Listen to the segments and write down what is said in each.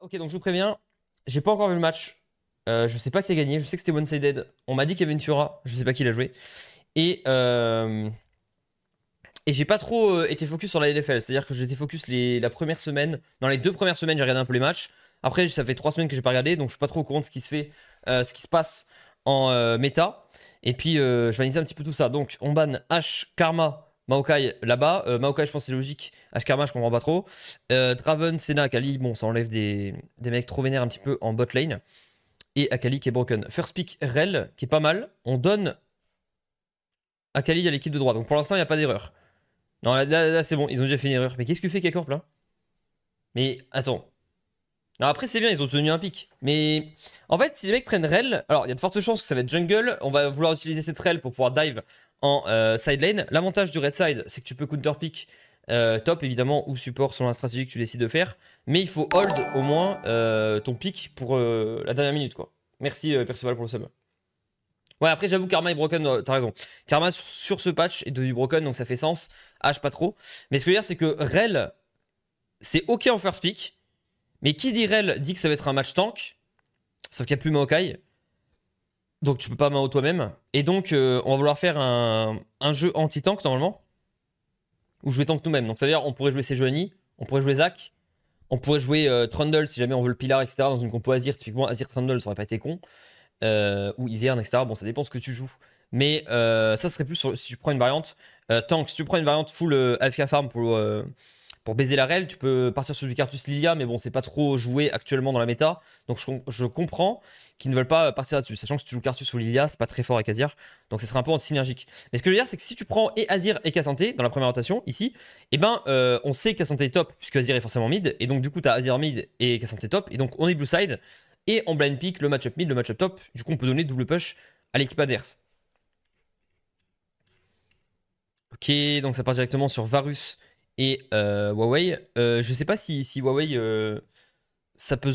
Ok, donc je vous préviens, j'ai pas encore vu le match. Euh, je sais pas qui a gagné. Je sais que c'était one-sided. On m'a dit qu'il y avait une Ventura. Je sais pas qui l'a joué. Et, euh, et j'ai pas trop euh, été focus sur la LFL. C'est-à-dire que j'étais focus les, la première semaine. Dans les deux premières semaines, j'ai regardé un peu les matchs. Après, ça fait trois semaines que j'ai pas regardé. Donc je suis pas trop au courant de ce qui se fait, ce qui se passe en méta. Et puis, je vais analyser un petit peu tout ça. Donc, on banne H, Karma, Maokai là-bas. Euh, Maokai, je pense c'est logique. Ashkarma, je comprends pas trop. Euh, Draven, Senna, Akali, bon, ça enlève des, mecs trop vénères un petit peu en bot lane. Et Akali qui est broken. First pick Rel, qui est pas mal. On donne Akali à l'équipe de droite. Donc pour l'instant, il n'y a pas d'erreur. Non, là, c'est bon, ils ont déjà fait une erreur. Mais qu'est-ce que fait Kekorp là Mais attends. Non, après, c'est bien, ils ont tenu un pic. Mais en fait, si les mecs prennent Rel, alors il y a de fortes chances que ça va être jungle. On va vouloir utiliser cette Rel pour pouvoir dive en euh, side lane. L'avantage du red side, c'est que tu peux counter pick euh, top évidemment ou support selon la stratégie que tu décides de faire. Mais il faut hold au moins euh, ton pick pour la dernière minute quoi. Merci Perceval pour le sub. Ouais après j'avoue Karma est Broken, t'as raison. Karma sur, ce patch est devenu Broken donc ça fait sens. H pas trop. Mais ce que je veux dire c'est que Rel, c'est ok en first pick. Mais qui dit Rel dit que ça va être un match tank. Sauf qu'il n'y a plus Maokai. Donc tu peux pas main toi-même. Et donc euh, on va vouloir faire un, un jeu anti-tank normalement. Ou jouer tank nous-mêmes. Donc ça veut dire on pourrait jouer Sejuani, on pourrait jouer Zac, on pourrait jouer euh, Trundle si jamais on veut le pilar, etc. Dans une compo Azir, typiquement Azir Trundle, ça aurait pas été con. Euh, ou Hiverne, etc. Bon, ça dépend ce que tu joues. Mais ça serait plus sur, si tu prends une variante tank. Si tu prends une variante full AFK farm pour pour baiser la rel, tu peux partir sur du Cartus Lilia, mais bon, c'est pas trop joué actuellement dans la méta. Donc je, comprends qu'ils ne veulent pas partir là-dessus. Sachant que si tu joues Cartus ou Lilia, c'est pas très fort avec Azir. Donc ce serait un peu en synergique Mais ce que je veux dire, c'est que si tu prends et Azir et Kassante dans la première rotation, ici, eh ben, euh, on sait que Kassante est top, puisque Azir est forcément mid. Et donc du coup, tu as Azir mid et Kassante top. Et donc on est blue side. Et en blind pick, le matchup mid, le matchup top. Du coup, on peut donner double push à l'équipe adverse. Ok, donc ça part directement sur Varus et euh, Huawei. Euh, je sais pas si, Huawei, euh, ça peut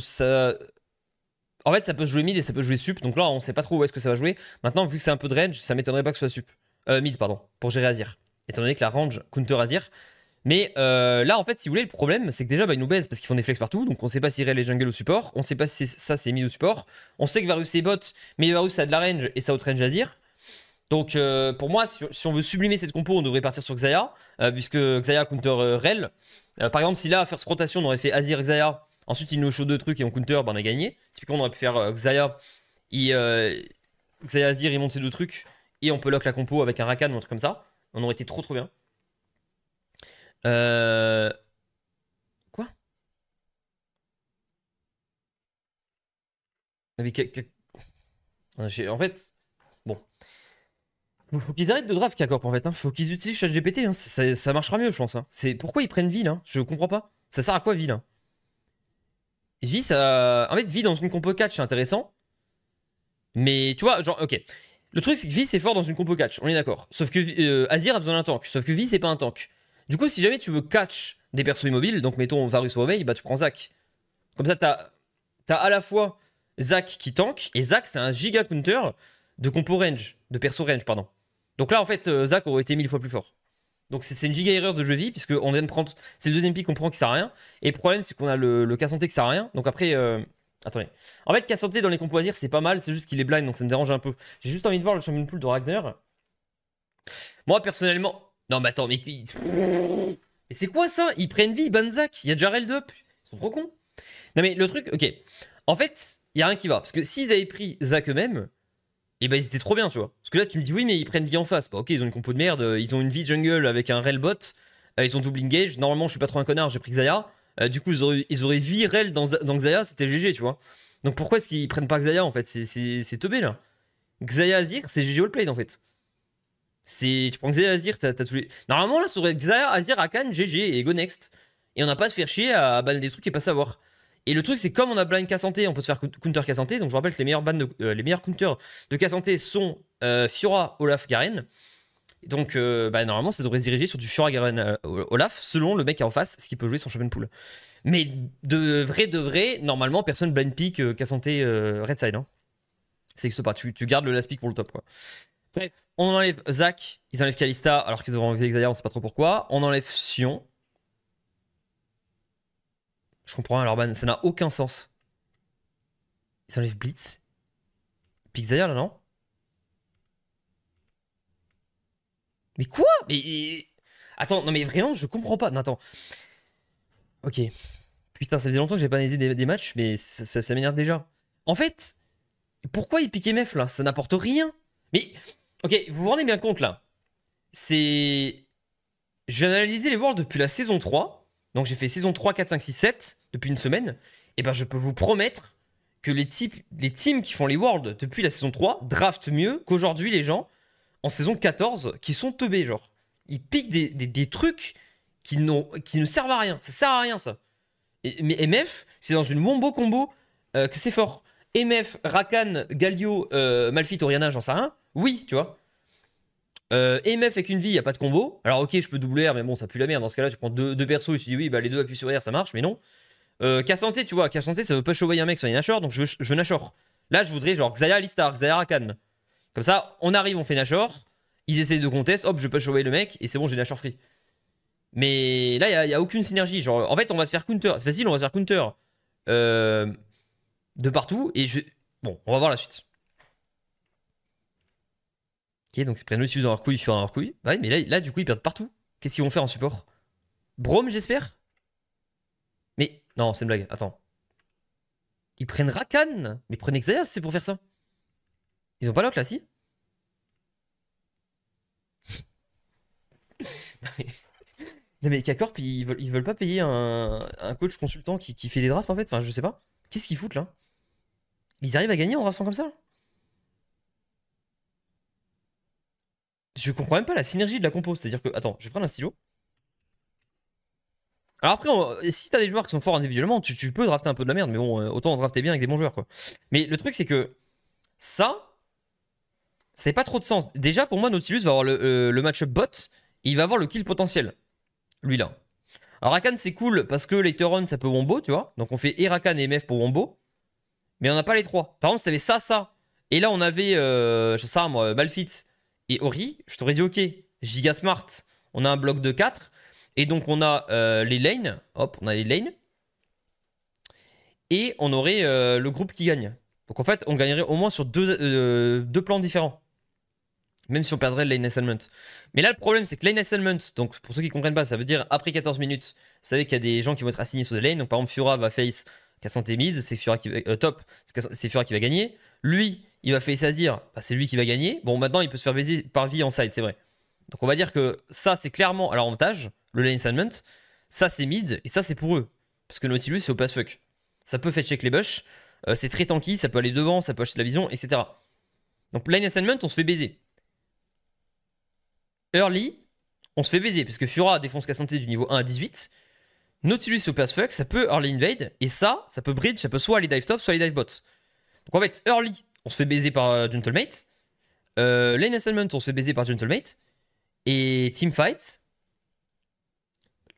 En fait, ça peut jouer mid et ça peut jouer sup. Donc là, on sait pas trop où est-ce que ça va jouer. Maintenant, vu que c'est un peu de range, ça m'étonnerait pas que ce soit sup. mid, pardon, pour gérer Azir. Étant donné que la range counter Azir. Mais là, en fait, si vous voulez, le problème, c'est que déjà, bah, ils nous baissent parce qu'ils font des flex partout. Donc on sait pas si Rel est jungle ou support. On sait pas si ça, c'est mid ou support. On sait que Varus est bot, mais Varus a de la range et ça range Azir. Donc euh, pour moi, si, on veut sublimer cette compo, on devrait partir sur Xayah, euh, puisque Xayah counter euh, Rel. par exemple, si là, first rotation, on aurait fait Azir Xayah, ensuite il nous show deux trucs et on counter, ben, on a gagné. Typiquement, on aurait pu faire Xayah, il, Xayah Azir, il monte ses deux trucs, et on peut lock la compo avec un Rakan ou un truc comme ça. On aurait été trop trop bien. Quoi ah, En fait, bon. Faut, qu'ils arrêtent de draft K-Corp en fait. Hein. Faut qu'ils utilisent ChatGPT. Hein. Ça, marchera mieux, je pense. Hein. C'est Pourquoi ils prennent Ville hein? Je comprends pas. Ça sert à quoi Ville hein? Ville, ça. En fait, Ville dans une compo catch, c'est intéressant. Mais tu vois, genre, ok. Le truc, c'est que Ville, c'est fort dans une compo catch. On est d'accord. Sauf que euh, Azir a besoin d'un tank. Sauf que Ville, c'est pas un tank. Du coup, si jamais tu veux catch des persos immobiles, donc mettons Varus ou Omei, bah tu prends Zac. Comme ça, t'as as à la fois Zac qui tank, et Zac, c'est un giga counter de compo range, de perso range, pardon. Donc là, en fait, euh, Zach aurait été mille fois plus fort. Donc c'est une giga erreur de jeu vie, puisque on vient de prendre. C'est le deuxième pick qu'on prend qui sert à rien. Et le problème, c'est qu'on a le, cas santé qui sert à rien. Donc après. Euh, attendez. En fait, cas santé dans les compos c'est pas mal, c'est juste qu'il est blind, donc ça me dérange un peu. J'ai juste envie de voir le champion poule de Ragnar. Moi, personnellement. Non, mais attends, mais. c'est quoi ça Ils prennent vie, ils ban Zach. Il y a Jarel up. Ils sont trop cons. Non, mais le truc, ok. En fait, il y a rien qui va. Parce que s'ils avaient pris Zach eux-mêmes, et bah ils étaient trop bien, tu vois. Parce que là, tu me dis, oui, mais ils prennent vie en face. Bah, ok, ils ont une compo de merde, euh, ils ont une vie jungle avec un rel bot, euh, ils ont double engage. Normalement, je suis pas trop un connard, j'ai pris Xayah. Euh, du coup, ils auraient, ils auraient vie rel dans, dans Xayah, c'était GG, tu vois. Donc pourquoi est-ce qu'ils prennent pas Xayah en fait C'est teubé là. Xayah Azir, c'est GG Allplayed en fait. Tu prends Xayah Azir, t'as tous les. Normalement là, ça aurait Xayah Azir, Akan, GG et go next. Et on n'a pas à se faire chier à, à, des trucs et pas savoir. Et le truc, c'est comme on a blind K-Santé, on peut se faire counter K-Santé. Donc je vous rappelle que les meilleurs, euh, counters de K-Santé sont euh, Fiora, Olaf, Garen. Donc euh, bah, normalement, ça devrait se diriger sur du Fiora, Garen, Olaf, selon le mec qui en face, ce qui peut jouer son champion de pool. Mais de vrai, de vrai, normalement, personne blind pick K-Santé Red Side. que hein. Ça pas. Tu, gardes le last pick pour le top, quoi. Bref, on enlève Zach, ils enlèvent Kalista, alors qu'ils devraient enlever Xayah, on sait pas trop pourquoi. On enlève Sion, je comprends, alors ban, ça n'a aucun sens. Ils enlèvent Blitz. Zaya, là, non Mais quoi Mais. Attends, non mais vraiment, je comprends pas. Non, attends. Ok. Putain, ça faisait longtemps que j'ai pas analysé des, matchs, mais ça, m'énerve déjà. En fait, pourquoi il piquent MF là Ça n'apporte rien. Mais. Ok, vous vous rendez bien compte là. C'est. J'ai analysé les Worlds depuis la saison 3. Donc j'ai fait saison 3, 4, 5, 6, 7 depuis une semaine. Et eh ben je peux vous promettre que les, types, les teams qui font les Worlds depuis la saison 3 draftent mieux qu'aujourd'hui les gens en saison 14 qui sont teubés, genre. Ils piquent des, trucs qui, qui ne servent à rien. Ça sert à rien, ça. mais MF, c'est dans une bombo combo euh, que c'est fort. MF, Rakan, Galio, euh, Malfit, Orianna, j'en sais rien. Oui, tu vois. Euh, MF avec une vie, il n'y a pas de combo. Alors ok, je peux doubler R, mais bon, ça pue la merde. Dans ce cas-là, tu prends deux, persos et tu dis oui, bah les deux appuient sur R, ça marche, mais non. Euh, santé, tu vois, santé, ça veut pas chauver un mec sur les Nashor, donc je, je Nashor. Là, je voudrais genre Xayah Alistar, Xayah Rakan. Comme ça, on arrive, on fait Nashor, ils essayent de contest, hop, je peux chauver le mec, et c'est bon, j'ai Nashor free. Mais là, il a, aucune synergie. Genre, en fait, on va se faire counter. C'est facile, on va se faire counter. Euh, de partout, et je... Bon, on va voir la suite. Ok, donc ils prennent le dans leur couille sur leur couille. Bah mais là, là, du coup, ils perdent partout. Qu'est-ce qu'ils vont faire en support Brome, j'espère Mais. Non, c'est une blague, attends. Ils prennent Rakan Mais prenez Xayas, c'est pour faire ça. Ils ont pas l'oc là, si non, mais... ils veulent, pas payer un, coach consultant qui, fait les drafts en fait. Enfin, je sais pas. Qu'est-ce qu'ils foutent là Ils arrivent à gagner en draftant comme ça Je comprends même pas la synergie de la compo. C'est-à-dire que. Attends, je vais prendre un stylo. Alors après, si si t'as des joueurs qui sont forts individuellement, tu, peux drafter un peu de la merde, mais bon, euh, autant en drafter bien avec des bons joueurs, quoi. Mais le truc, c'est que ça, c'est pas trop de sens. Déjà, pour moi, Nautilus va avoir le, euh, le match bot, il va avoir le kill potentiel. Lui, là. Alors Rakan, c'est cool, parce que les on, ça peut wombo, tu vois. Donc on fait et et MF pour wombo, mais on n'a pas les trois. Par contre, si t'avais ça, ça, et là, on avait, euh, je sais pas, moi, Malfit, et Ori, je t'aurais dit ok, giga smart, on a un bloc de 4, et donc on a euh, les lanes, hop, on a les lanes, et on aurait euh, le groupe qui gagne. Donc en fait, on gagnerait au moins sur euh, deux, plans différents. Même si on perdrait le lane assignment. Mais là, le problème, c'est que lane assignment, donc pour ceux qui ne comprennent pas, ça veut dire après 14 minutes, vous savez qu'il y a des gens qui vont être assignés sur des lanes. Donc par exemple, Fura va face Cassante mid, c'est Fura qui top, c'est Fiora qui va gagner. Lui, il va faire Sazir, bah, c'est lui qui va gagner. Bon, maintenant, il peut se faire baiser par vie en side, c'est vrai. Donc, on va dire que ça, c'est clairement à leur avantage, le lane assignment. Ça, c'est mid, et ça, c'est pour eux. Parce que Nautilus, c'est au pass fuck. Ça peut fetch check les bush, euh, c'est très tanky, ça peut aller devant, ça peut acheter la vision, etc. Donc, lane assignment, on se fait baiser. Early, on se fait baiser, parce que Fura défonce santé du niveau 1 à 18. Nautilus au pass fuck, ça peut early invade, et ça, ça peut bridge, ça peut soit aller dive top, soit aller dive bot. Donc en fait, early, on se fait baiser par euh, Gentlemate. Euh, lane Assignment, on se fait baiser par Gentlemate. Et Teamfight.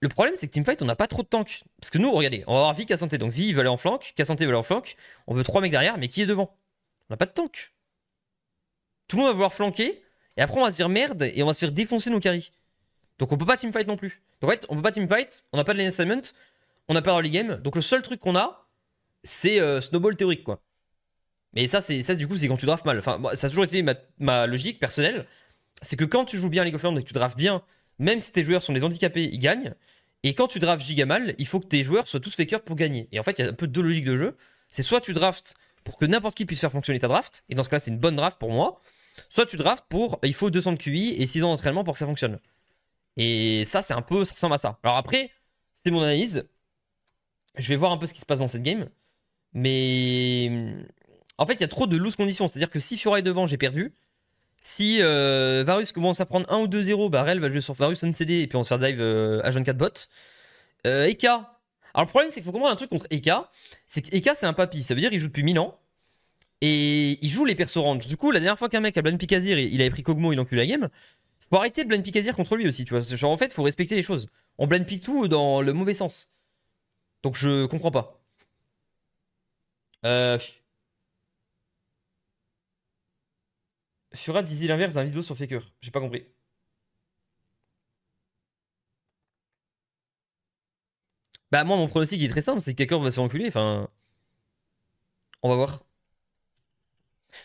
Le problème, c'est que Teamfight, on n'a pas trop de tanks. Parce que nous, regardez, on va avoir Vi, santé, Donc vie il aller en flanc. Cassanté va aller en flank On veut trois mecs derrière, mais qui est devant On n'a pas de tank. Tout le monde va vouloir flanquer. Et après, on va se dire merde et on va se faire défoncer nos carries. Donc on peut pas teamfight non plus. Donc en fait, on peut pas teamfight, on n'a pas de lane assignment, on n'a pas early game. Donc le seul truc qu'on a, c'est euh, snowball théorique quoi. Mais ça, c'est ça du coup, c'est quand tu drafts mal. Enfin, ça a toujours été ma, logique personnelle. C'est que quand tu joues bien League of Legends et que tu drafts bien, même si tes joueurs sont des handicapés, ils gagnent. Et quand tu drafts giga mal, il faut que tes joueurs soient tous fakeurs pour gagner. Et en fait, il y a un peu deux logiques de jeu. C'est soit tu drafts pour que n'importe qui puisse faire fonctionner ta draft, et dans ce cas-là, c'est une bonne draft pour moi. Soit tu drafts pour il faut 200 de QI et 6 ans d'entraînement pour que ça fonctionne. Et ça, c'est un peu, ça ressemble à ça. Alors après, c'est mon analyse. Je vais voir un peu ce qui se passe dans cette game. Mais en fait, il y a trop de loose conditions. C'est-à-dire que si Fiora est devant, j'ai perdu. Si euh, Varus commence à prendre 1 ou 2-0, bah va jouer sur Varus CD et puis on se faire dive euh, à jeune bot. Euh, Eka. Alors le problème, c'est qu'il faut comprendre un truc contre Eka. C'est qu'Eka c'est un papy. Ça veut dire qu'il joue depuis 1000 ans. Et il joue les persos range. Du coup, la dernière fois qu'un mec a blind et il avait pris Kogmo, il encule la game. Faut arrêter de blind Picazir contre lui aussi, tu vois. Genre, en fait, faut respecter les choses. On blind pick tout dans le mauvais sens. Donc je comprends pas. Euh. Fura disait l'inverse d'un vidéo sur Faker. J'ai pas compris. Bah moi mon pronostic est très simple, c'est que Faker va se faire Enfin, on va voir.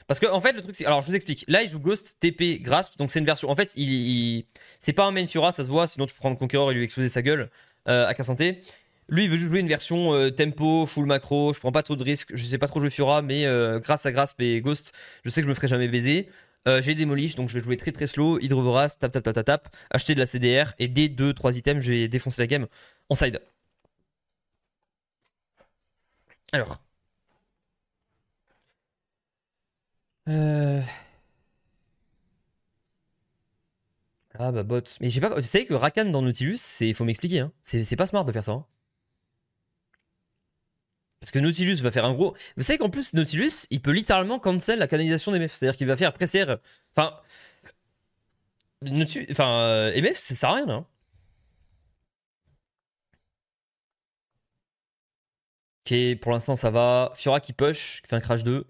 Parce que en fait le truc c'est, alors je vous explique. Là il joue Ghost, TP, Grasp, donc c'est une version. En fait il, c'est pas un main Fura, ça se voit. Sinon tu prends le Conqueror et lui exploser sa gueule euh, à cas santé. Lui, il veut jouer une version euh, tempo, full macro. Je prends pas trop de risques. Je sais pas trop jouer Fura, mais euh, grâce à Grasp et Ghost, je sais que je me ferai jamais baiser. Euh, j'ai démolish, donc je vais jouer très très slow. Hydrovoras, tap tap tap tap tap. Acheter de la CDR et dès 2-3 items, je vais défoncer la game en side. Alors. Euh. Ah bah bot, Mais j'ai pas. Vous savez que Rakan dans Nautilus, il Faut m'expliquer, hein. C'est pas smart de faire ça. Hein. Parce que Nautilus va faire un gros. Vous savez qu'en plus, Nautilus, il peut littéralement cancel la canalisation des C'est-à-dire qu'il va faire presser. Enfin. Nautilus... Enfin, euh, MF, ça sert à rien, hein. Ok, pour l'instant, ça va. Fiora qui push, qui fait un crash 2.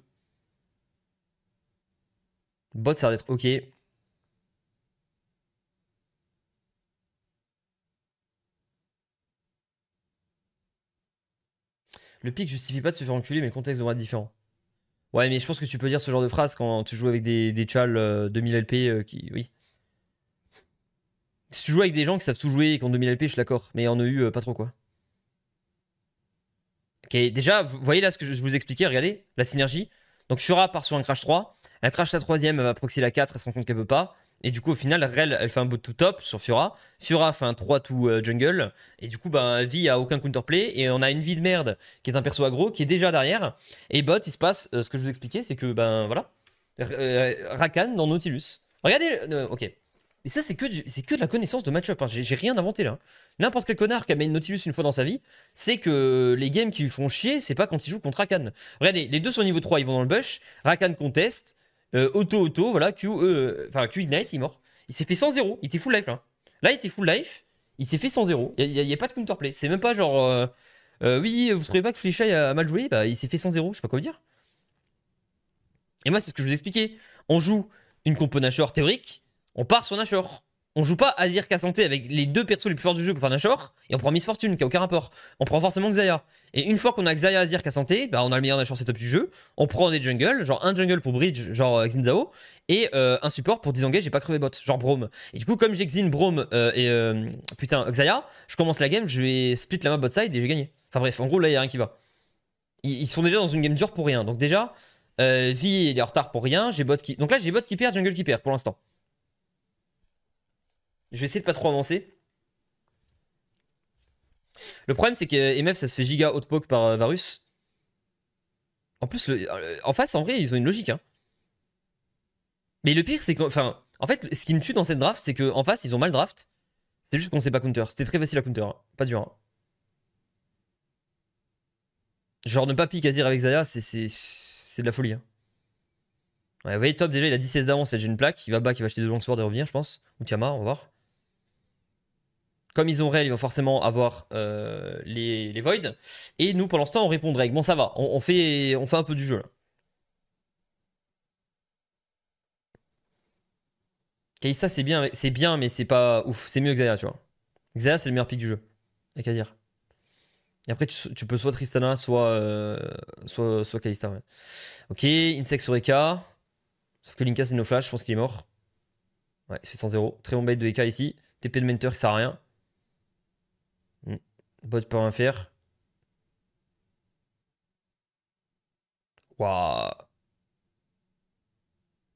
Bot, ça d'être ok. Le pic justifie pas de se faire enculer, mais le contexte devrait être différent. Ouais, mais je pense que tu peux dire ce genre de phrase quand tu joues avec des, des chals 2000 euh, LP euh, qui. Oui. Si tu joues avec des gens qui savent tout jouer et qui ont 2000 LP, je suis d'accord. Mais en e EU, pas trop quoi. Ok, déjà, vous voyez là ce que je vous expliquais, regardez, la synergie. Donc Shura part sur un Crash 3. Elle Crash la troisième, elle va proxy la 4, elle se rend compte qu'elle peut pas. Et du coup, au final, Rel, elle fait un bout tout top sur Fiora. Fiora fait un 3 tout euh, jungle. Et du coup, ben, Vi a aucun counterplay. Et on a une vie de merde qui est un perso aggro qui est déjà derrière. Et bot, il se passe euh, ce que je vous expliquais c'est que, ben voilà. Euh, Rakan dans Nautilus. Regardez, ok. Et ça, c'est que, c'est que de la connaissance de match-up. Hein. J'ai, rien inventé là. Hein. N'importe quel connard qui a mis Nautilus une fois dans sa vie, c'est que les games qui lui font chier, c'est pas quand il joue contre Rakan. Regardez, les deux sont niveau 3, ils vont dans le bush. Rakan conteste auto euh, auto, voilà, Q, e, enfin Q Ignite, il est mort. Il s'est fait 100-0, il était full life là. Hein. Là, il était full life, il s'est fait 100-0. Il n'y a, pas de counterplay. C'est même pas genre. Euh, euh, oui, vous trouvez pas que Flecha a mal joué bah, il s'est fait 100-0, je sais pas quoi dire. Et moi, c'est ce que je vous expliquais. On joue une compo Nashor théorique, on part sur Nashor. On joue pas Azir Santé avec les deux persos les plus forts du jeu pour faire Nashor, et on prend Miss Fortune, qui a aucun rapport. On prend forcément Xayah. Et une fois qu'on a Xayah, Azir Santé, bah on a le meilleur Nashor setup du jeu, on prend des jungles, genre un jungle pour Bridge, genre euh, Xinzao, et euh, un support pour disengage J'ai pas crevé bot, genre Brome. Et du coup, comme j'ai Xin, Brome euh, et putain, Xayah, je commence la game, je vais split la map bot side et j'ai gagné. Enfin bref, en gros, là, il a rien qui va. Ils, sont déjà dans une game dure pour rien, donc déjà, vie, il est en retard pour rien, j'ai bot qui. Donc là, j'ai bot qui perd, jungle qui perd pour l'instant. Je vais essayer de pas trop avancer. Le problème, c'est que MF, ça se fait giga poke par euh, Varus. En plus, euh, en face, en vrai, ils ont une logique. Hein. Mais le pire, c'est que. Enfin, en fait, ce qui me tue dans cette draft, c'est qu'en face, ils ont mal draft. C'est juste qu'on sait pas counter. C'était très facile à counter. Hein. Pas dur. Hein. Genre, ne pas pique Azir avec Zaya, c'est de la folie. vous voyez, top, déjà, il a 10 CS d'avance, il une plaque. Il va back, il va acheter deux longs swords et revenir, je pense. Ou Tiamat. on va voir comme ils ont réel, ils vont forcément avoir euh, les, les voids. Et nous, pour l'instant, on répond Drake. Bon, ça va, on, fait, on fait un peu du jeu là. c'est bien, c'est bien, mais c'est pas ouf. C'est mieux que Xayah, tu vois. Xayah, c'est le meilleur pick du jeu. Y'a qu'à dire. Et après, tu, peux soit Tristana, soit, euh, soit, soit Kalista. Ok, Insect sur Eka. Sauf que Linka, c'est nos flash, je pense qu'il est mort. Ouais, il fait 100-0. Très bon bait de Eka ici. TP de Mentor qui sert à rien. Bot.fr Waouh.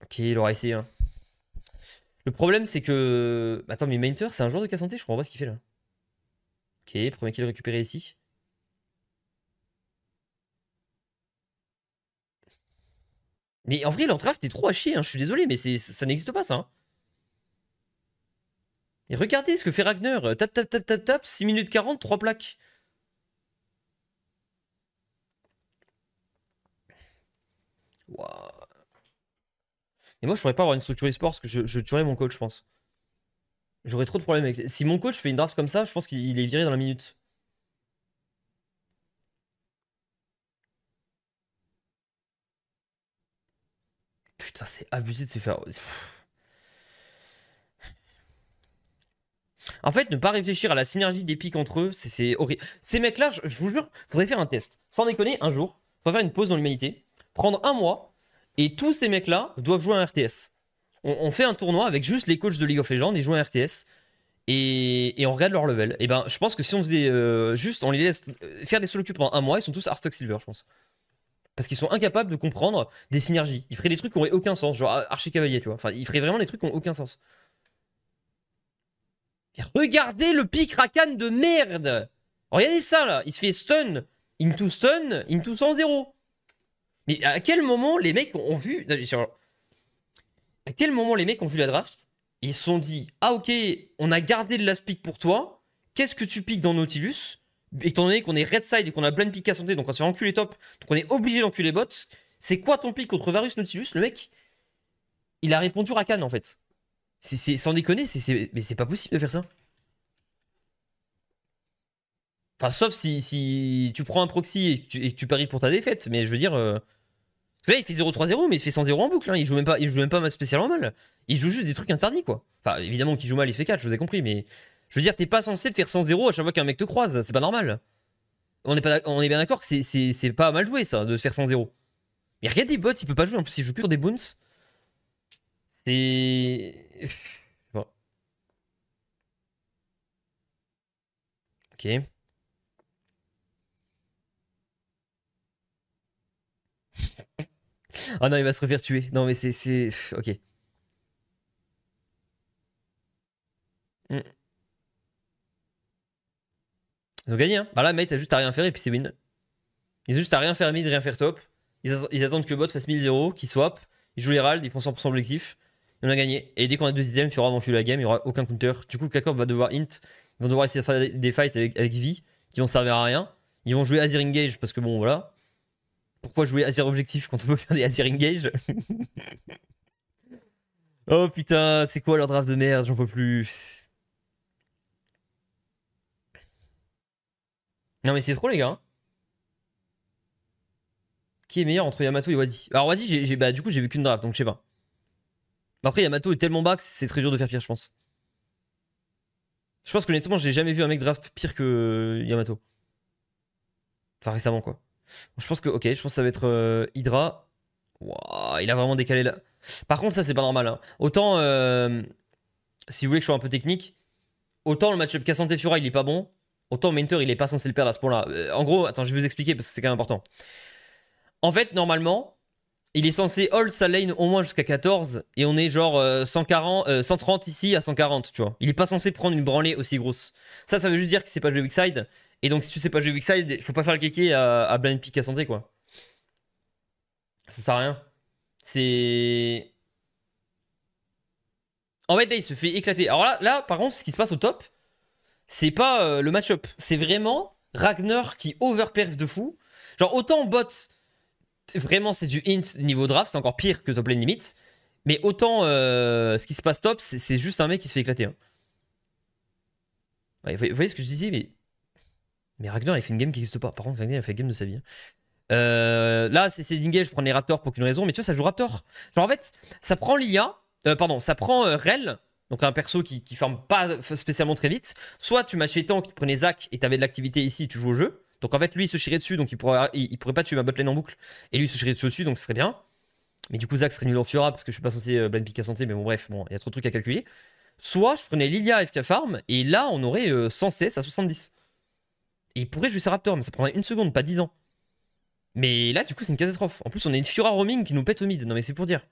Ok, il aura essayé. Hein. Le problème, c'est que. Attends, mais Mainter, c'est un joueur de cas santé Je comprends pas ce qu'il fait là. Ok, premier kill récupéré ici. Mais en vrai, leur draft est trop à chier. Hein, je suis désolé, mais ça n'existe pas ça. Hein. Et regardez ce que fait Ragnar. Tap, tap, tap, tap, tap. 6 minutes 40, 3 plaques. Waouh. Et moi, je pourrais pas avoir une structure e parce que je, je, tuerais mon coach, je pense. J'aurais trop de problèmes avec. Si mon coach fait une draft comme ça, je pense qu'il est viré dans la minute. Putain, c'est abusé de se faire. En fait, ne pas réfléchir à la synergie des pics entre eux, c'est horrible. Ces mecs-là, je, vous jure, faudrait faire un test. Sans déconner, un jour, faudrait faire une pause dans l'humanité, prendre un mois, et tous ces mecs-là doivent jouer un RTS. On, fait un tournoi avec juste les coachs de League of Legends et jouer un RTS. Et, on regarde leur level. Et eh ben, je pense que si on faisait euh, juste, on les laisse euh, faire des solo queues pendant un mois, ils sont tous Arstock Silver, je pense. Parce qu'ils sont incapables de comprendre des synergies. Ils feraient des trucs qui n'auraient aucun sens, genre Archer Cavalier, tu vois. Enfin, ils feraient vraiment des trucs qui n'ont aucun sens. Regardez le pic Rakan de merde Regardez ça, là. Il se fait stun, into stun, into 100-0. Mais à quel moment les mecs ont vu... À quel moment les mecs ont vu la draft Ils se sont dit, ah ok, on a gardé de last pick pour toi. Qu'est-ce que tu piques dans Nautilus Étant donné qu'on est red side et qu'on a plein de piques à santé, donc on s'est enculé top, donc on est obligé d'enculer bots. C'est quoi ton pick contre Varus Nautilus Le mec, il a répondu Rakan en fait sans déconner, c'est, mais c'est pas possible de faire ça. Enfin, sauf si, tu prends un proxy et que, tu, paries pour ta défaite, mais je veux dire. Euh, parce là, il fait 0-3-0, mais il fait 100-0 en boucle. Hein. Il, joue même pas, il joue même pas spécialement mal. Il joue juste des trucs interdits, quoi. Enfin, évidemment qu'il joue mal, il fait 4, je vous ai compris, mais. Je veux dire, t'es pas censé de faire 100-0 à chaque fois qu'un mec te croise, c'est pas normal. On est, pas, on est bien d'accord que c'est pas mal joué, ça, de se faire 100-0. Mais regarde des bots, il peut pas jouer, en plus, il joue que sur des boons. C'est. Bon. Ok. oh non, il va se refaire tuer. Non, mais c'est. Ok. Hmm. Ils ont gagné, Bah là, mate, t'as juste à rien faire et puis c'est win. Ils ont juste à rien faire mid, rien faire top. Ils, attendent que bot fasse 1000-0, qu'ils swap. Ils jouent les râles, ils font 100% objectif on a gagné. Et dès qu'on a deux items, tu auras vaincu la game, il n'y aura aucun counter. Du coup, va devoir int. Ils vont devoir essayer de faire des fights avec, vie qui vont servir à rien. Ils vont jouer Azir Engage parce que bon, voilà. Pourquoi jouer Azir Objectif quand on peut faire des Azir Engage Oh putain, c'est quoi leur draft de merde, j'en peux plus. Non mais c'est trop les gars. Hein. Qui est meilleur entre Yamato et Wadi Alors Wadi, bah, du coup j'ai vu qu'une draft, donc je sais pas. Après, Yamato est tellement bas que c'est très dur de faire pire, je pense. Je pense qu'honnêtement, j'ai jamais vu un mec draft pire que Yamato. Enfin, récemment, quoi. Je pense que, ok, je pense ça va être euh, Hydra. il a vraiment décalé là. Par contre, ça, c'est pas normal. Hein. Autant, euh, si vous voulez que je sois un peu technique, autant le match-up Cassante-Fiora, il est pas bon. Autant Mentor, il est pas censé le perdre à ce point-là. Euh, en gros, attends, je vais vous expliquer parce que c'est quand même important. En fait, normalement, il est censé hold sa lane au moins jusqu'à 14 et on est genre 140, euh, 130 euh, ici à 140, tu vois. Il est pas censé prendre une branlée aussi grosse. Ça, ça veut juste dire que c'est pas jouer weak side. Et donc si tu sais pas jouer weak side, faut pas faire le kéké à, à blind pick à santé, quoi. Ça sert à rien. C'est... En fait, là, il se fait éclater. Alors là, là par contre, ce qui se passe au top, c'est pas euh, le match-up. C'est vraiment Ragnar qui overperf de fou. Genre, autant bot, vraiment c'est du hint niveau draft, c'est encore pire que top lane limite. Mais autant euh, ce qui se passe top, c'est juste un mec qui se fait éclater. Hein. vous voyez ce que je disais, mais. Mais Ragnar, il fait une game qui n'existe pas. Par contre, Ragnar, il fait game de sa vie. Hein. Euh, là, c'est Dingay, je prends les Raptors pour aucune raison, mais tu vois, ça joue Raptor. Genre, en fait, ça prend l'IA, euh, pardon, ça prend Rel, donc un perso qui, ne forme pas spécialement très vite. Soit tu tant que tu prenais Zac et tu avais de l'activité ici, tu joues au jeu. Donc en fait, lui, il se chierait dessus, donc il pourrait, il, pourrait pas tuer ma botlane en boucle. Et lui, il se chierait dessus donc ce serait bien. Mais du coup, Zach serait nul en Fiora parce que je suis pas censé euh, blind pick à santé, mais bon, bref, bon, il y a trop de trucs à calculer. Soit je prenais Lilia FK Farm, et là, on aurait 100 euh, à 70. Et il pourrait jouer ses Raptors, mais ça prendrait une seconde, pas 10 ans. Mais là, du coup, c'est une catastrophe. En plus, on a une Fiora roaming qui nous pète au mid. Non, mais c'est pour dire.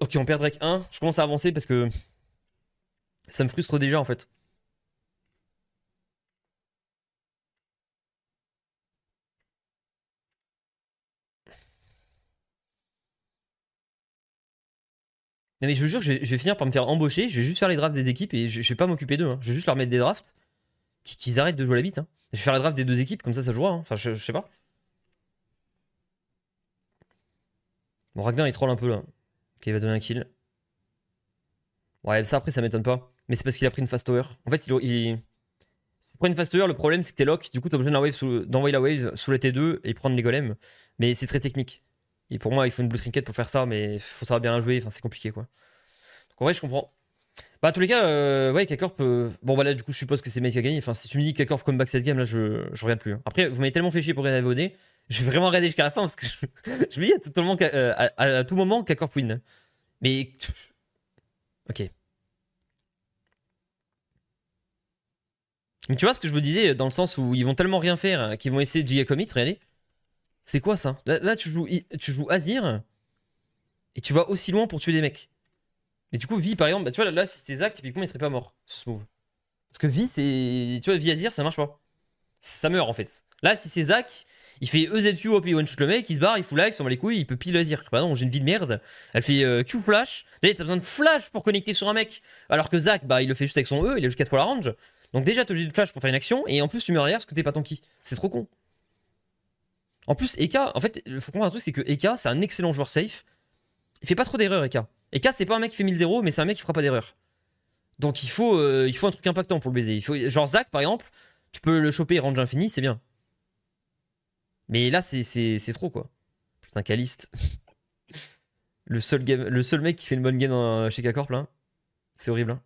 Ok, on perd Drake 1. Je commence à avancer parce que ça me frustre déjà, en fait. mais je vous jure, je vais, je vais, finir par me faire embaucher, je vais juste faire les drafts des équipes et je, vais pas m'occuper d'eux. Hein. Je vais juste leur mettre des drafts, qu'ils arrêtent de jouer la bite. Hein. Je vais faire les drafts des deux équipes, comme ça ça jouera. Hein. Enfin, je, sais pas. Bon, Ragnar il troll un peu là. Ok, il va donner un kill. Ouais, ça après ça m'étonne pas. Mais c'est parce qu'il a pris une fast tower. En fait, il. il... Si une fast tower, le problème c'est que t'es lock, du coup t'es obligé d'envoyer la, wave sous la T2 et prendre les golems. Mais c'est très technique. Et pour moi, il faut une blue trinket pour faire ça, mais il faut savoir bien la jouer. Enfin, c'est compliqué, quoi. Donc en vrai, je comprends. Bah, tous les cas, euh, ouais, K-Corp. Euh, bon, bah là, du coup, je suppose que c'est Messi qui a gagné. Enfin, si tu me dis K-Corp comeback cette game, là, je, je regarde plus. Hein. Après, vous m'avez tellement fait chier pour regarder VOD. Je vais vraiment regarder jusqu'à la fin parce que je, me dis à tout, moment, euh, à, tout moment k win. Mais. Ok. Mais tu vois ce que je vous disais, dans le sens où ils vont tellement rien faire hein, qu'ils vont essayer de giga commit, regardez. C'est quoi ça là, tu joues, tu joues Azir et tu vas aussi loin pour tuer des mecs. Mais du coup, Vi, par exemple, bah, tu vois, là, si c'était Zach, typiquement, il serait pas mort ce move. Parce que Vi, c'est. Tu vois, Vi Azir, ça marche pas. Ça meurt en fait. Là, si c'est Zach, il fait EZU, OP, one shoot le mec, il se barre, il fout live, s'en bat les couilles, il peut pile Azir. non, j'ai une vie de merde. Elle fait euh, Q flash. tu t'as besoin de flash pour connecter sur un mec. Alors que Zach, bah, il le fait juste avec son E, il a juste 4 fois la range. Donc déjà, t'es obligé de flash pour faire une action, et en plus, tu meurs derrière parce que t'es pas tanky. C'est trop con. En plus, Eka, en fait, il faut comprendre un truc, c'est que Eka, c'est un excellent joueur safe. Il fait pas trop d'erreurs, Eka. Eka, c'est pas un mec qui fait 1000 0 mais c'est un mec qui fera pas d'erreurs, Donc il faut, euh, il faut un truc impactant pour le baiser. Il faut, genre Zach, par exemple, tu peux le choper et range infini, c'est bien. Mais là, c'est trop, quoi. Putain, Caliste. le, seul game, le seul mec qui fait une bonne game euh, chez K-Corp, là. C'est horrible, hein.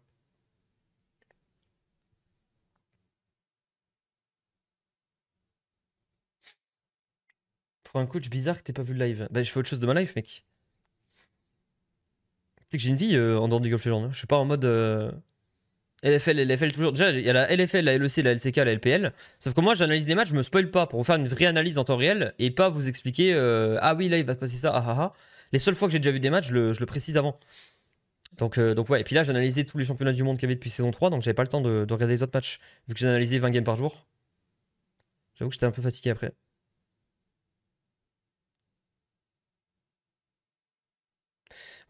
Pour un coach bizarre que t'aies pas vu le live. Bah, je fais autre chose de ma life, mec. Tu sais que j'ai une vie euh, en dehors du Golf Legends. Hein. Je suis pas en mode. Euh, LFL, LFL toujours. Déjà, il y a la LFL, la LEC, la LCK, la LPL. Sauf que moi, j'analyse des matchs, je me spoil pas pour vous faire une vraie analyse en temps réel et pas vous expliquer euh, ah oui, là il va se passer ça, ah ah ah. Les seules fois que j'ai déjà vu des matchs, je le, précise avant. Donc, donc ouais, et puis là, j'analysais tous les championnats du monde qu'il y avait depuis saison 3, donc j'avais pas le temps de, regarder les autres matchs, vu que j'analysais 20 games par jour. J'avoue que j'étais un peu fatigué après.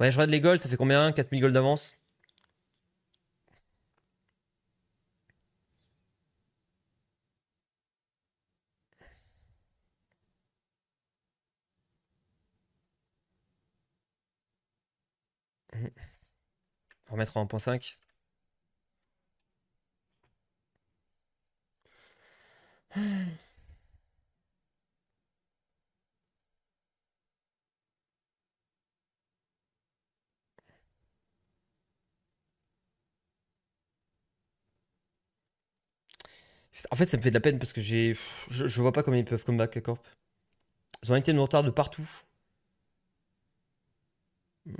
Ouais, je regarde les goals, ça fait combien 4000 goals d'avance Remettre en 1.5. En fait, ça me fait de la peine parce que j'ai, je, vois pas comment ils peuvent comeback à Corp. Ils ont été de retard de partout. Hmm.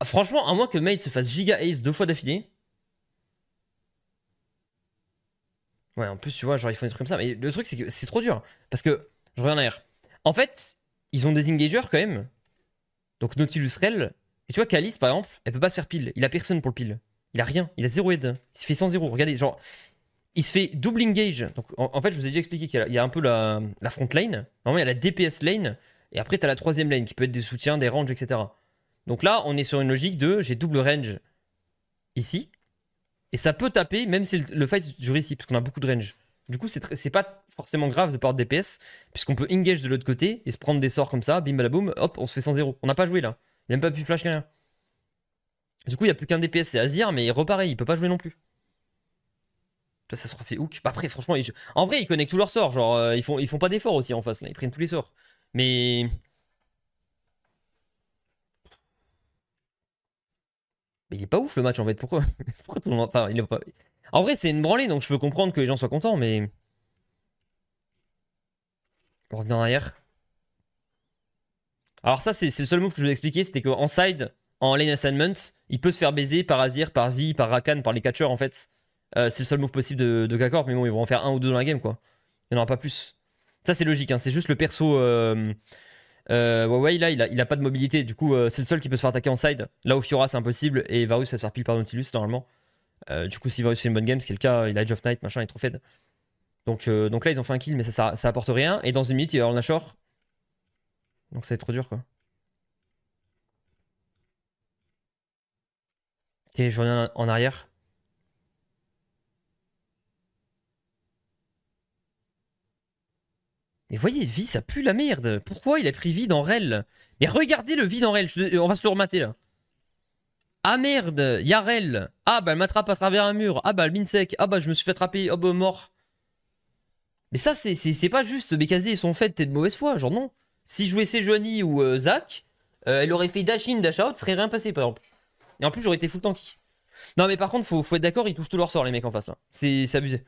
Ah, franchement, à moins que Mate se fasse giga ace deux fois d'affilée. Ouais, en plus, tu vois, genre, ils font des trucs comme ça. Mais le truc, c'est que c'est trop dur. Parce que, je reviens en arrière. En fait, ils ont des engagers quand même. Donc Nautilus Rel. Et tu vois, Calice, par exemple, elle peut pas se faire pile. Il a personne pour le pile. Il a rien. Il a 0 aide. Il se fait sans 0. Regardez, genre, il se fait double engage. Donc, en, fait, je vous ai déjà expliqué qu'il y, a un peu la, front lane. Normalement, il y a la DPS lane. Et après, tu as la troisième lane qui peut être des soutiens, des ranges, etc. Donc là, on est sur une logique de j'ai double range ici. Et ça peut taper, même si le, fight dure ici, parce qu'on a beaucoup de range. Du coup, c'est pas forcément grave de part DPS, puisqu'on peut engage de l'autre côté et se prendre des sorts comme ça, bim balaboum, hop, on se fait sans zéro. On n'a pas joué là. Il n'a même pas pu flash rien. Du coup, il n'y a plus qu'un DPS, c'est Azir, mais il reparaît, il peut pas jouer non plus. Ça, se refait hook. Bah, après, franchement, en vrai, ils connectent tous leurs sorts. Genre, euh, ils, font, ils font pas d'efforts aussi en face, là. Ils prennent tous les sorts. Mais. Mais il est pas ouf le match en fait. Pourquoi, Pourquoi tout le monde... En vrai, c'est une branlée, donc je peux comprendre que les gens soient contents, mais. On en arrière. Alors, ça, c'est le seul move que je vous ai expliqué. C'était qu'en side, en lane assignment, il peut se faire baiser par Azir, par Vi, par Rakan, par les catchers en fait. Euh, c'est le seul move possible de, de mais bon, ils vont en faire un ou deux dans la game quoi. Il n'y en aura pas plus. Ça c'est logique, hein. c'est juste le perso. Euh, euh Huawei là, il a, a, pas de mobilité, du coup euh, c'est le seul qui peut se faire attaquer en side. Là au Fiora c'est impossible et Varus va se faire pile par Nautilus normalement. du coup, si Varus fait une bonne game, ce qui est le cas, il a Edge of Night, machin, il est trop fed. Donc, donc là, ils ont fait un kill, mais ça, ça, apporte rien. Et dans une minute, il va y avoir le Nashor. Donc ça va être trop dur quoi. Ok, je reviens en arrière. Mais voyez, vie, ça pue la merde. Pourquoi il a pris vide en rel Mais regardez le vide en rel. On va se le remater là. Ah merde, Yarel. Ah bah elle m'attrape à travers un mur. Ah bah le minsec. Ah bah je me suis fait attraper. Ah bah mort. Mais ça, c'est pas juste. Mes casiers, ils sont faits, de mauvaise foi. Genre non. Si je jouais Sejuani ou euh, Zach, euh, elle aurait fait dash in, dash out, serait rien passé par exemple. Et en plus, j'aurais été full tanky. Non, mais par contre, faut, être d'accord, ils touchent tout leur sort, les mecs en face là. C'est abusé.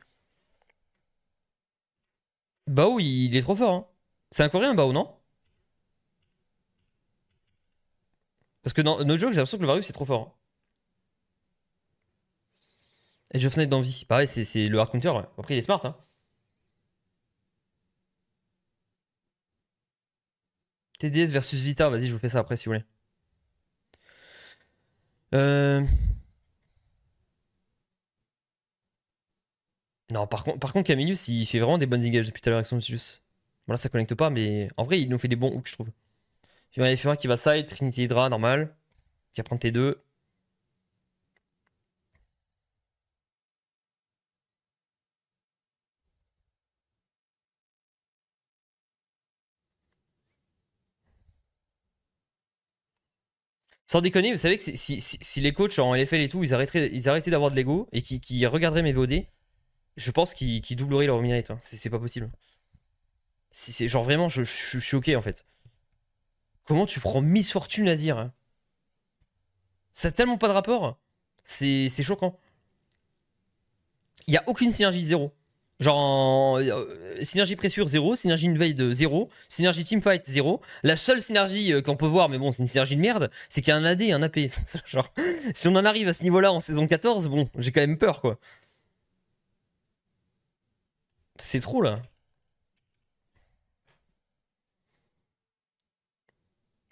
Bao, il, il, est trop fort. Hein. C'est un coréen, Bao, non Parce que dans notre jeu j'ai l'impression que le Varus, c'est trop fort. Et je fenêtre d'envie. Pareil, c'est le hard counter. Après, il est smart. Hein. TDS versus Vita, vas-y, je vous fais ça après si vous voulez. Euh... Non, par, contre, par contre, Camillus, il fait vraiment des bonnes engages depuis tout à l'heure avec son Nautilus. Bon, là, ça connecte pas, mais en vrai, il nous fait des bons hooks, je trouve. Il y a qui va side, Trinity Hydra, normal. Qui va prendre T2. Sans déconner, vous savez que si, les coachs en LFL et tout, ils arrêteraient, ils arrêtaient d'avoir de l'ego et qui, regarderaient mes VOD, je pense qu'ils doubleraient leur mérite. Hein. C'est pas possible. C'est genre vraiment, je, suis choqué en fait. Comment tu prends Miss Fortune Nazir hein? Ça a tellement pas de rapport. C'est choquant. Il y a aucune synergie zéro. Genre, euh, synergie pressure 0, synergie invade 0, euh, synergie teamfight 0. La seule synergie euh, qu'on peut voir, mais bon, c'est une synergie de merde, c'est qu'il y a un AD et un AP. Genre, si on en arrive à ce niveau-là en saison 14, bon, j'ai quand même peur, quoi. C'est trop, là.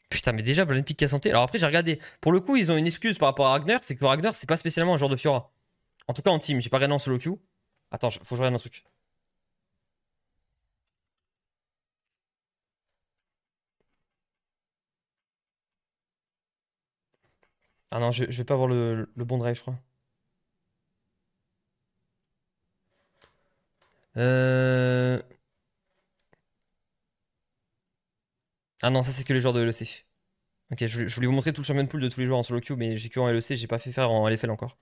Putain, mais déjà, Blind Pick santé. Alors après, j'ai regardé. Pour le coup, ils ont une excuse par rapport à Ragnar, c'est que Ragnar, c'est pas spécialement un genre de Fiora. En tout cas, en team, j'ai pas regardé en solo queue. Attends, faut que je regarde un truc. Ah non, je, vais pas avoir le, le, bon drive, je crois. Euh... Ah non, ça c'est que les joueurs de LEC. Ok, je, voulais vous montrer tout le champion pool de tous les joueurs en solo queue, mais j'ai que en LEC, j'ai pas fait faire en LFL encore.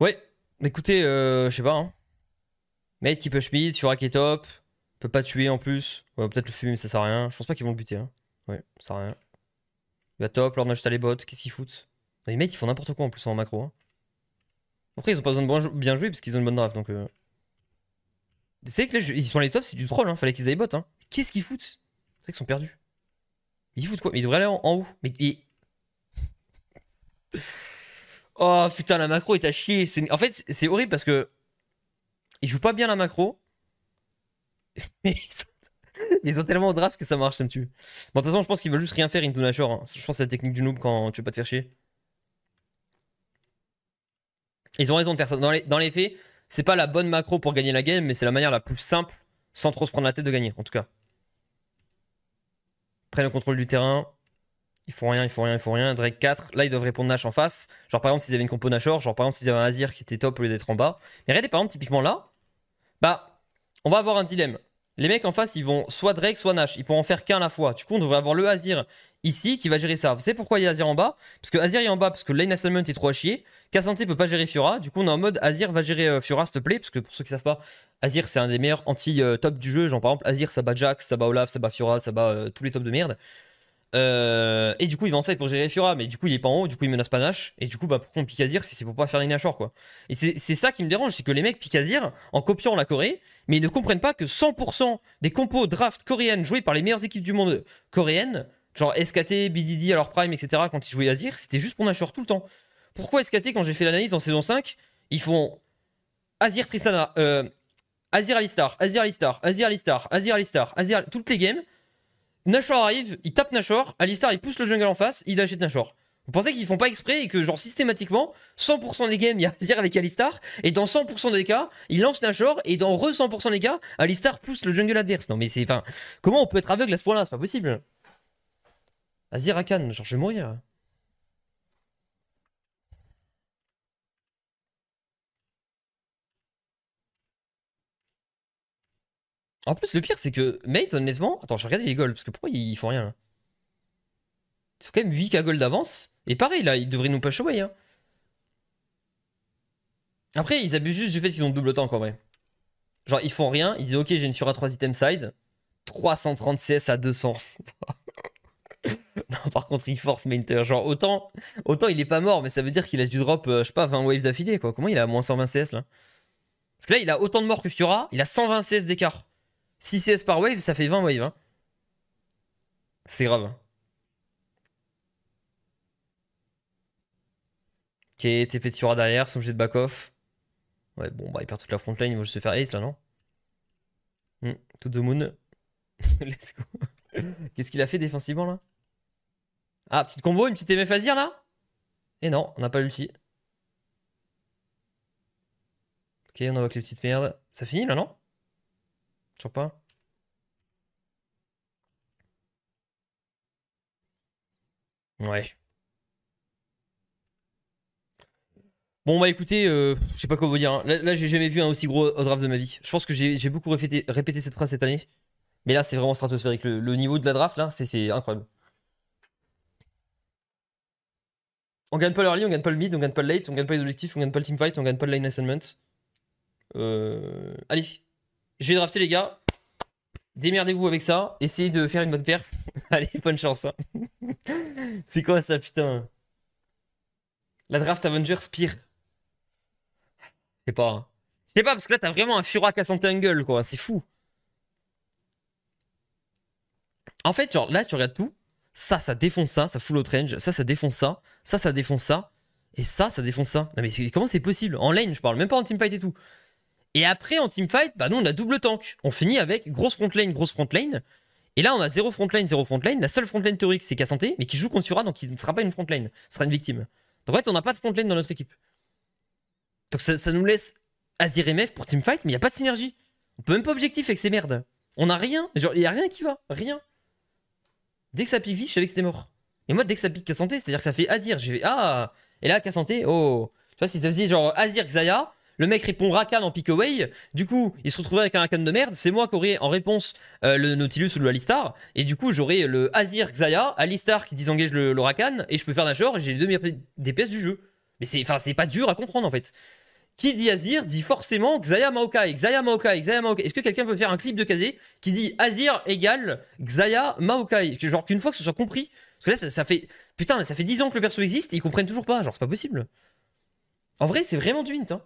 Ouais, écoutez, euh, je sais pas. Hein. Mate qui push mid, qui est top. Peut pas tuer en plus. Ouais, peut-être le fumer, mais ça sert à rien. Je pense pas qu'ils vont le buter. Hein. Ouais, ça sert à rien. Bah top, leur juste à les bots, qu'est-ce qu'ils foutent Les mates ils font n'importe quoi en plus en macro. Hein. Après, ils ont pas besoin de bien jouer parce qu'ils ont une bonne draft donc. Euh... C'est que là, ils sont les tops, c'est du troll, hein. fallait qu'ils aillent bot. Hein. Qu'est-ce qu'ils foutent C'est qu'ils sont perdus. Ils foutent quoi Ils devraient aller en, haut. Mais. Oh putain, la macro est à chier. En fait, c'est horrible parce que. Il joue pas bien la macro. Mais ils ont tellement au draft que ça marche, ça me tue. Bon, de toute façon, je pense qu'ils veulent juste rien faire, Into Nashor. Hein. Je pense que c'est la technique du noob quand tu veux pas te faire chier. Ils ont raison de faire ça. Dans les, dans les faits, c'est pas la bonne macro pour gagner la game, mais c'est la manière la plus simple, sans trop se prendre la tête de gagner, en tout cas. Prennent le contrôle du terrain ils font rien, ils font rien, ils font rien. Drake 4, là ils doivent répondre Nash en face. Genre par exemple s'ils avaient une compo Nashor, genre par exemple s'ils avaient un Azir qui était top au lieu d'être en bas. Mais regardez par exemple typiquement là, bah on va avoir un dilemme. Les mecs en face ils vont soit Drake soit Nash, ils pourront en faire qu'un à la fois. Du coup on devrait avoir le Azir ici qui va gérer ça. Vous savez pourquoi il y a Azir en bas Parce que Azir est en bas parce que lane assignment est trop à chier. Kassante peut pas gérer Fiora. Du coup on est en mode Azir va gérer euh, Fiora s'il te plaît. Parce que pour ceux qui savent pas, Azir c'est un des meilleurs anti-top euh, du jeu. Genre par exemple Azir ça bat Jax, ça bat Olaf, ça bat Fiora, ça bat euh, tous les tops de merde. Euh, et du coup, il va en side pour gérer Fiora, mais du coup, il est pas en haut, du coup, il menace pas Nash. Et du coup, bah, pourquoi on pique Azir si c'est pour pas faire des quoi Et c'est ça qui me dérange, c'est que les mecs piquent Azir en copiant la Corée, mais ils ne comprennent pas que 100% des compos draft coréennes jouées par les meilleures équipes du monde coréennes, genre SKT, BDD, alors Prime, etc., quand ils jouaient Azir, c'était juste pour Nashor tout le temps. Pourquoi SKT, quand j'ai fait l'analyse en saison 5, ils font Azir Tristana, euh, Azir Alistar, Azir Alistar, Azir Alistar, Azir Alistar, Azir, toutes les games Nashor arrive, il tape Nashor, Alistar il pousse le jungle en face, il achète Nashor. Vous pensez qu'ils font pas exprès et que genre systématiquement, 100% des games il y a Azir avec Alistar, et dans 100% des cas, il lance Nashor, et dans re 100% des cas, Alistar pousse le jungle adverse. Non mais c'est, enfin, comment on peut être aveugle à ce point-là C'est pas possible. Azir Akan, genre je vais mourir. En plus, le pire, c'est que Mate, honnêtement. Attends, je regarde les goals, parce que pourquoi ils font rien là Ils sont quand même 8 goals d'avance. Et pareil, là, ils devraient nous push away. Hein. Après, ils abusent juste du fait qu'ils ont double temps en vrai. Genre, ils font rien, ils disent Ok, j'ai une sur 3 item side. 330 CS à 200. non, par contre, il force Mainter. Genre, autant, autant il est pas mort, mais ça veut dire qu'il laisse du drop, euh, je sais pas, 20 waves d'affilée quoi. Comment il a moins 120 CS là Parce que là, il a autant de morts que sura il a 120 CS d'écart. 6 CS par wave, ça fait 20 waves. Hein. C'est grave. Ok, hein. TP de Sura derrière, son objet de back-off. Ouais, bon, bah, il perd toute la front line, il vont juste se faire ace là, non hmm, Tout de moon. Let's go. Qu'est-ce qu'il a fait défensivement là Ah, petite combo, une petite MF Azir là Et non, on n'a pas l'ulti. Ok, on invoque les petites merdes. Ça finit là, non sais pas Ouais. Bon bah écoutez, euh, je sais pas quoi vous dire. Hein. Là, je j'ai jamais vu un aussi gros draft de ma vie. Je pense que j'ai beaucoup répété, cette phrase cette année. Mais là c'est vraiment stratosphérique. Le, niveau de la draft là, c'est incroyable. On gagne pas l'early, on gagne pas le mid, on gagne pas le late, on gagne pas les objectifs, on gagne pas le teamfight, on gagne pas le line assignment. Euh, allez, j'ai drafté les gars. Démerdez-vous avec ça. Essayez de faire une bonne perf. Allez, bonne chance. Hein. C'est quoi ça, putain La draft Avengers pire. Je sais pas. C'est hein. Je sais pas, parce que là, t'as vraiment un Furac à gueule, quoi. C'est fou. En fait, genre, là, tu regardes tout. Ça, ça défonce ça. Ça full out range. Ça, ça défonce ça. Ça, ça défonce ça. Et ça, ça défonce ça. Non, mais comment c'est possible En lane, je parle. Même pas en teamfight et tout. Et après, en teamfight, bah, nous, on a double tank. On finit avec grosse front grosse front Et là, on a zéro front zéro frontline. La seule front lane théorique, c'est Kassanté, mais qui joue contre Sura, donc il ne sera pas une front Ce sera une victime. Donc, en fait, on n'a pas de front dans notre équipe. Donc, ça, nous laisse Azir et Mef pour teamfight, mais il n'y a pas de synergie. On peut même pas objectif avec ces merdes. On n'a rien. Genre, il n'y a rien qui va. Rien. Dès que ça pique vie, je savais que c'était mort. Et moi, dès que ça pique Kassanté, c'est-à-dire que ça fait Azir, je vais Ah Et là, Kassanté, oh Tu vois, si ça faisait genre Azir, Xaya. Le mec répond Rakan en pick away. Du coup, il se retrouverait avec un Rakan de merde. C'est moi qui aurais en réponse euh, le Nautilus ou le Alistar. Et du coup, j'aurais le Azir Xayah, Alistar qui disengage le, Rakan. Et je peux faire Nashor et j'ai les deux des pièces du jeu. Mais c'est pas dur à comprendre en fait. Qui dit Azir dit forcément Xaya Maokai, Xaya Maokai, Xayah Maokai. Est-ce que quelqu'un peut faire un clip de Kazé qui dit Azir égale Xaya Maokai Genre qu'une fois que ce soit compris. Parce que là, ça, fait. Putain, ça fait 10 ans que le perso existe ils comprennent toujours pas. Genre, c'est pas possible. En vrai, c'est vraiment du hint. Hein.